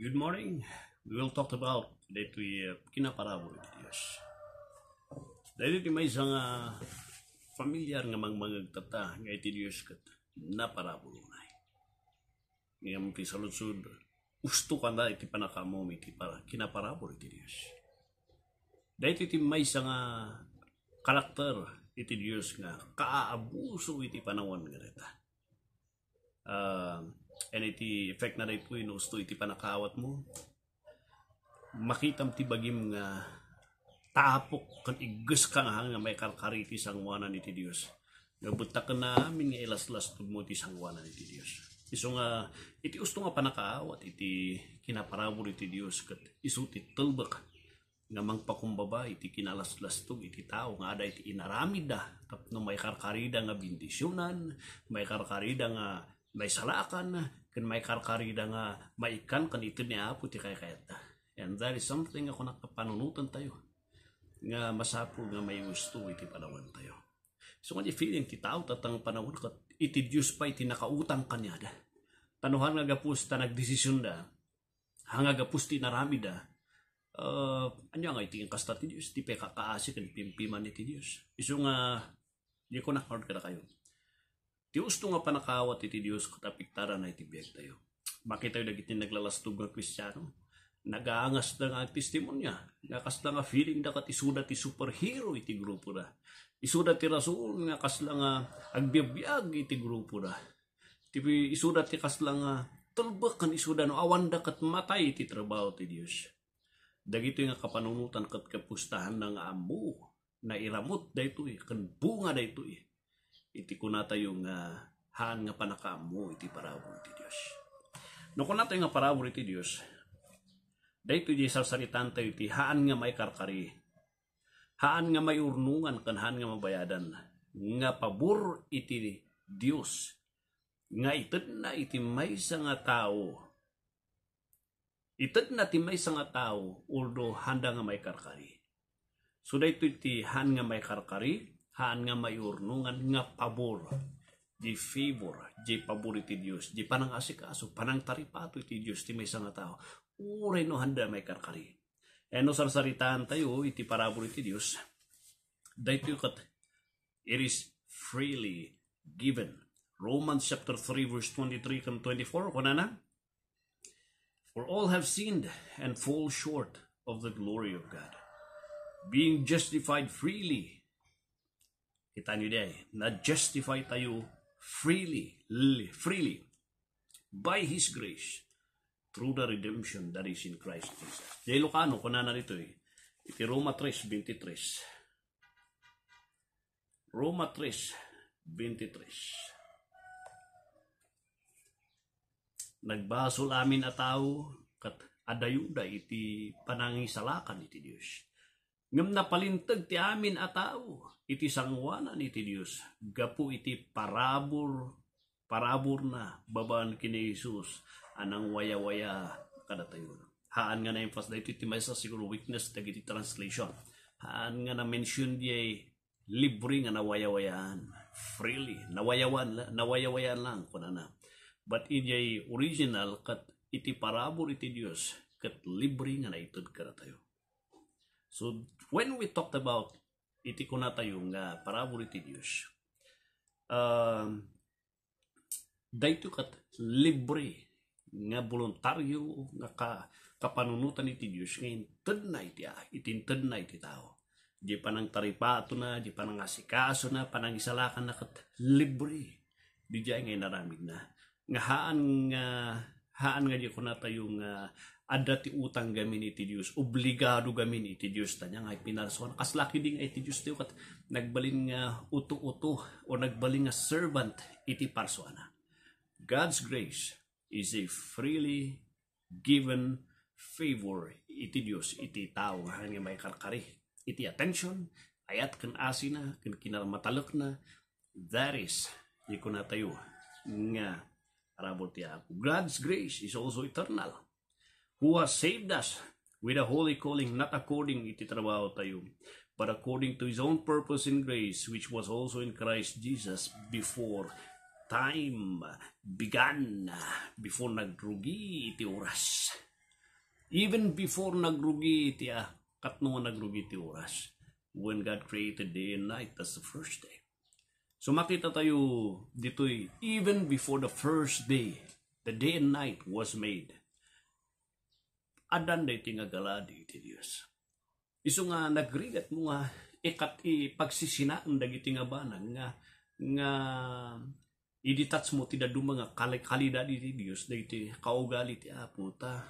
Good morning. We will talk about that we uh, kinaparawol ni Diyos. Dahil iti may isang uh, familiar nga tata nga iti Diyos kat naparawol na. Ngayon ti saludsud, usto ka na iti panakamom iti para kinaparawol iti Diyos. Dahil iti may isang uh, karakter iti Diyos nga kaabuso iti panawan nga rita. Uh, ah, and iti effect na rin po yun usto iti panakawat mo makitam ti bagim nga tapok kan igus kang hang nga may karkariti sangwanan iti Dios Nabuta ka amin nga ilaslas mo ti sangwanan iti Dios Iso nga, iti usto nga panakawat iti kinaparabor iti Dios kat iso ti talbak, nga mangpakumbaba, iti kinalaslastog, iti tao, nga ada iti inaramid kap nga may karkarida nga bindisyonan, may karkarida nga may salaakan kan may karkarida nga maikan kan ito ni Apo ti kay kayta. And that is something ako nakapanunutan tayo nga masapo nga may gusto iti panawan tayo. So nga feeling ti tao tatang panahon kat iti Diyos pa iti nakautang kanya da. Tanuhan nga gapus ta nagdesisyon da. Hanga gapus ti narami da. Uh, anya nga iti kasta ti Diyos. Ti pe kakaasi kan pimpiman iti Diyos. Iso nga di ko nakard ka na kayo. Dios usto nga panakawat iti Dios kat na iti tayo. Bakit tayo dagiti naglalastog nga Kristiyano? Nagaangas na nga testimonya. Nakasla nga feeling da kat isuda ti superhero iti grupo da. Isuda ti rasul nga kasla nga agbiyag iti grupo da. Tipi isuda ti kasla nga talbak kan isuda no awanda kat matay iti trabaho ti Dios. Dagito nga kapanunutan kat kapustahan na nga ambo na iramot da ito eh, kan bunga da ito eh iti kunata yung uh, ah, haan nga panakamu iti parabol iti Dios. No kunata nga parabol iti Dios, dayto di salsalitan tayo iti haan nga may karkari, haan nga may urnungan kan haan nga mabayadan, nga pabor iti Dios nga ited na iti may nga tao ited na ti may nga tao although handa nga may karkari so dayto iti han nga may karkari haan nga mayurnungan nga pabor di favor di pabor iti Dios di panang asikaso panang taripato iti Dios ti maysa nga tao uray no handa may karkari eno sarsaritaan tayo iti parabor iti Dios daytoy kat it is freely given Romans chapter 3 verse 23 and 24 kuna na For all have sinned and fall short of the glory of God, being justified freely Kita nyo din, na-justify tayo freely, freely, by His grace, through the redemption that is in Christ Jesus. Jay Lucano, kuna na rito eh. Iti Roma 3.23. Roma 3.23. Nagbasol amin a tao kat adayuda iti panangisalakan iti Dios ngam napalintag ti amin a tao iti sangwanan iti Dios gapu iti parabor, parabor na babaan kini Jesus, anang waya-waya kadatayon. Haan nga na impas na iti may siguro weakness dagiti translation. Haan nga na mention diya libre nga nawayawayaan. Freely, nawayawan, nawayawayan lang, kuna na. But iti original, kat iti parabor iti Dios kat libre nga na itod kadatayon. So when we talked about iti kunata yung uh, parabol iti Diyos, um, dahito kat libre nga voluntaryo nga ka, kapanunutan iti Diyos ngayon tad na iti ah, itintad na iti tao. Di panang taripato na, di panang asikaso na, panang isalakan na kat libre. Di dyan ngayon naramid na. Nga haan nga, haan nga di kunata yung uh, adda ti utang gamin iti Dios obligado gamin iti Dios tanya nga pinarson kaslaki ding iti Dios ti kat nagbalin nga uto-uto o nagbalin nga servant iti parsona God's grace is a freely given favor iti Dios iti tao nga nga may karkari iti attention ayat ken asina ken kinarmatalek na that is di ko na tayo nga arabot ti God's grace is also eternal who has saved us with a holy calling, not according ititrabaho tayo, but according to His own purpose and grace, which was also in Christ Jesus before time began, before nagrugi iti oras. Even before nagrugi iti ah, katno nagrugi iti oras, when God created day and night, that's the first day. So makita tayo dito'y even before the first day, the day and night was made adan day tingagala di ti Dios. Isu nga nagrigat mo nga ikat ipagsisinaan dagiti nga banag nga nga iditats mo ti daduma nga kalidad iti Dios dagiti kaugali ti Apo ta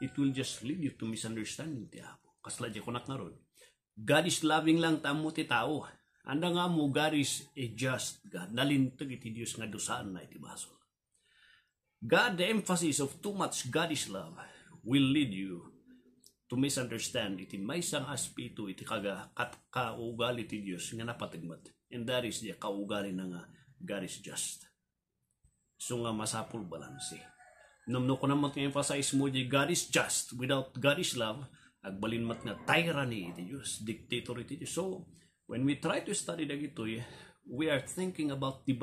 it will just lead you to misunderstanding ti Apo kasladya ko naron God is loving lang tamo ti tao anda nga mo God is a just God nalintag iti Dios nga dusaan na iti basol God the emphasis of too much God is love will lead you to misunderstand iti maysang aspito iti kaga kat kaugali ti Dios nga napatigmat. And that is the kaugali na nga God is just. So nga masapul balanse. Namno ko naman ito emphasize mo di God is just. Without God is love, agbalin mat nga tyranny iti Dios, dictator iti Dios. So, when we try to study dagitoy, we are thinking about the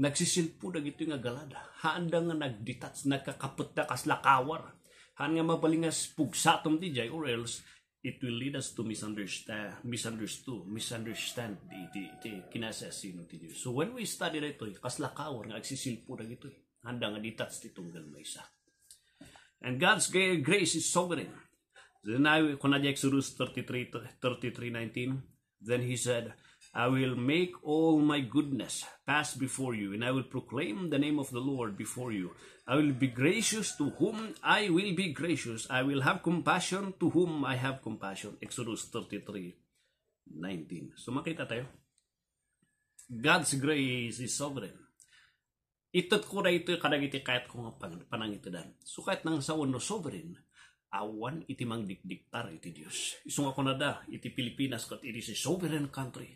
nagsisilpo dagito nga galada. Handa nga nagdetach, nagkakapot na kaslakawar Han nga mabalingas pugsa tom ti jay or else it will lead us to misunderstand, misunderstood, misunderstand the, the, the kinasasino ti So when we study na ito, eh, kaslakawar nga agsisilpo na ito, eh. handa nga ditats ti tunggal may isa. And God's grace is sovereign. Then I, kung na 33, 33, 19, then He said, I will make all my goodness pass before you, and I will proclaim the name of the Lord before you. I will be gracious to whom I will be gracious. I will have compassion to whom I have compassion. Exodus 33, 19. So makita tayo. God's grace is sovereign. Itot ko na ito kadagiti kahit ko nga panangitidan. So kahit nang sa no sovereign, awan iti mang dikdiktar iti Dios. Isung ako na da, iti Pilipinas kat iti si sovereign country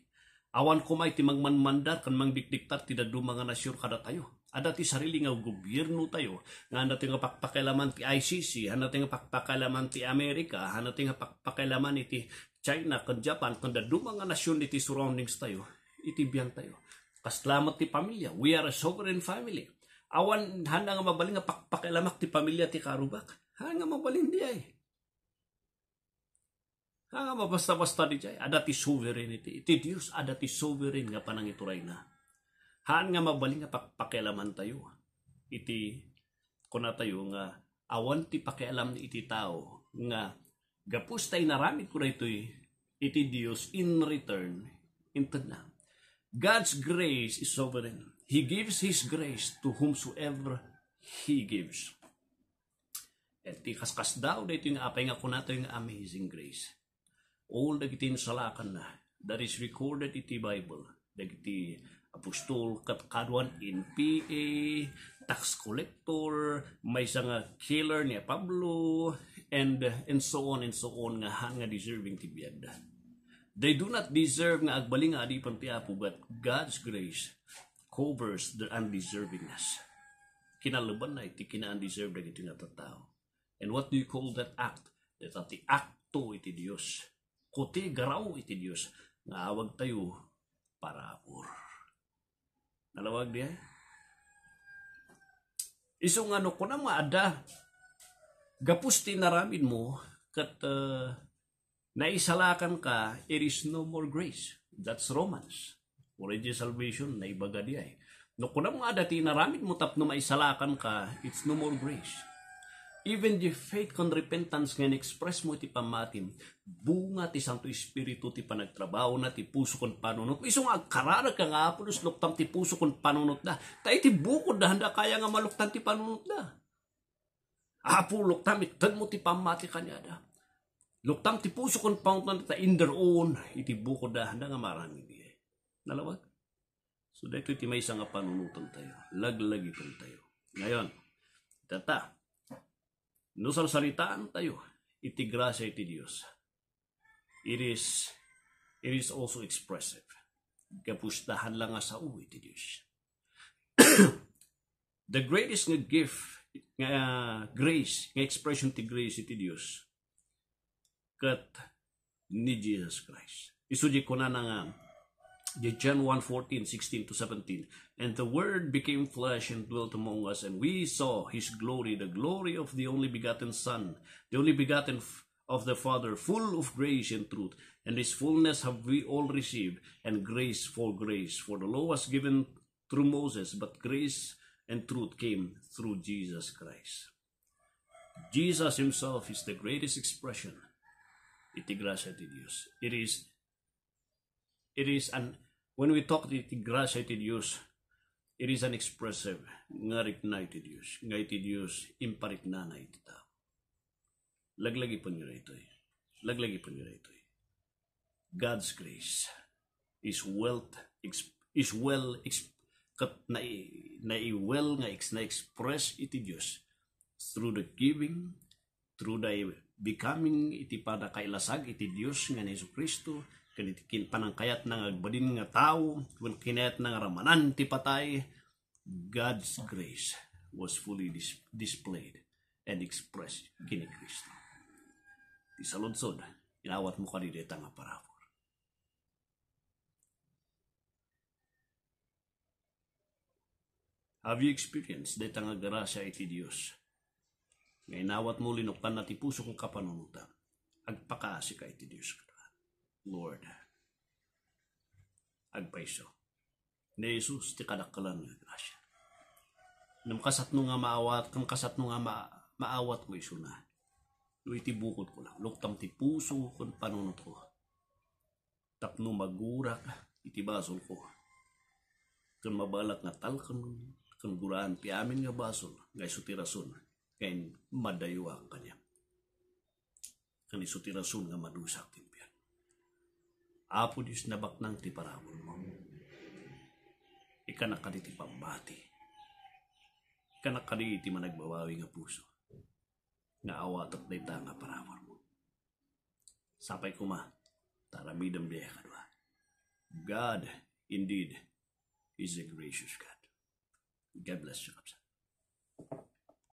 Awan kumay ti mangmanmandar kan mangdikdiktar ti dadu mga nasyur kada tayo. Ada ti sarili nga gobyerno tayo. Nga anda ti nga pakpakailaman ti ICC, anda ti nga pakpakailaman ti Amerika, anda ti nga pakpakailaman iti China, kan Japan, kan dadu mga nasyon iti surroundings tayo. Iti biyan tayo. Kaslamat ti pamilya. We are a sovereign family. Awan handa nga mabaling nga pakpakailamak ti pamilya ti karubak. Hanga mabaling di ay. Nga ah, mabasta basta-basta di jay, adati sovereignty. Iti Dios ti sovereign nga panang ituray na. Haan nga mabaling nga pakialaman tayo. Iti kuna tayo nga awan ti pakialam ni iti tao nga gapus tay naramid ko rito iti Dios in return inted na. God's grace is sovereign. He gives His grace to whomsoever He gives. At eh, kaskas daw, dito yung apay nga kuna tayo nga amazing grace all dagiti salakan na that is recorded iti Bible dagiti apostol kat kadwan in PA tax collector may nga ah, killer ni Pablo and and so on and so on nga han nga deserving ti biyag they do not deserve nga agbaling nga adipan ti Apo but God's grace covers their undeservingness kinalaban na iti kina-undeserved dagiti nga tao and what do you call that act that the acto iti Dios Kuti garaw iti Diyos. Nga awag tayo para ur. Nalawag niya? Isong ano ko na maada. Gapusti naramin mo kat uh, naisalakan ka, it is no more grace. That's Romans. Already salvation, eh. na ibaga di ay. No, kung mga adati, naramit mo tap na maisalakan ka, it's no more grace even the faith con repentance nga express mo ti pamatim, bunga ti Santo Espiritu ti panagtrabaho na ti puso kon panunot. Iso nga agkarara ka nga apulos luktam ti puso kon panunot da. Ta iti bukod da handa kaya nga maluktan ti panunot da. Apo luktam itad mo ti pamati kanya da. Luktam ti puso kon panunot ta in their own iti bukod da handa nga marami di. Eh. Nalawag? So dito iti may isang nga panunutan tayo. Laglagi tayo. Ngayon, tata, No salitaan tayo, iti grasya iti Diyos. It is, it is also expressive. Kapustahan lang nga sa uwi iti Diyos. The greatest nga gift, nga grace, nga expression ti grace iti Diyos, kat ni Jesus Christ. Isuji ko na nga the John 1 14, 16 to 17. And the Word became flesh and dwelt among us, and we saw his glory, the glory of the only begotten Son, the only begotten of the Father, full of grace and truth. And his fullness have we all received, and grace for grace. For the law was given through Moses, but grace and truth came through Jesus Christ. Jesus himself is the greatest expression. Iti It is it is an When we talk iti grasya iti Diyos, it is an expressive. Ngarik ignited use, Diyos. Nga iti Diyos, imparik na na iti tao. Laglagi po nyo ito eh. Laglagi po nyo ito eh. God's grace is wealth is well kat na na well nga na express iti Dios through the giving through the becoming iti pada kailasag iti Dios nga ni Jesu Kristo kinikin panangkayat na nga badin nga tao, kun kinayat na ramanan ti patay, God's grace was fully dis displayed and expressed kini Kristo. Ti saludsod, inawat mo kadideta nga parabor. Have you experienced deta nga grasya iti Dios? Nga inawat mo linuktan na ti puso kong kapanunutan. Agpakaasi ka iti Dios Lord. Agpaiso. Ni Jesus, ti kadakalan nga grasya. Nam kasatno nga maawat, kam kasatno nga ma maawat ko iso na. No itibukod ko lang. Luktam ti puso kun panunot ko. Tapno magurak, itibasol ko. Kun mabalak nga talkan, kun guraan ti amin nga basol, nga iso ti rason, kaya madayo ang kanya. Kan iso nga madusak ti apo Diyos nabak ng ti parabol mo. Ika nakaditi pambati. Ika nakaditi managbawawi nga puso. Nga awatot na ita nga parabol mo. Sapay kuma, taramidam biya kadwa. God, indeed, is a gracious God. God bless you, Kapsa.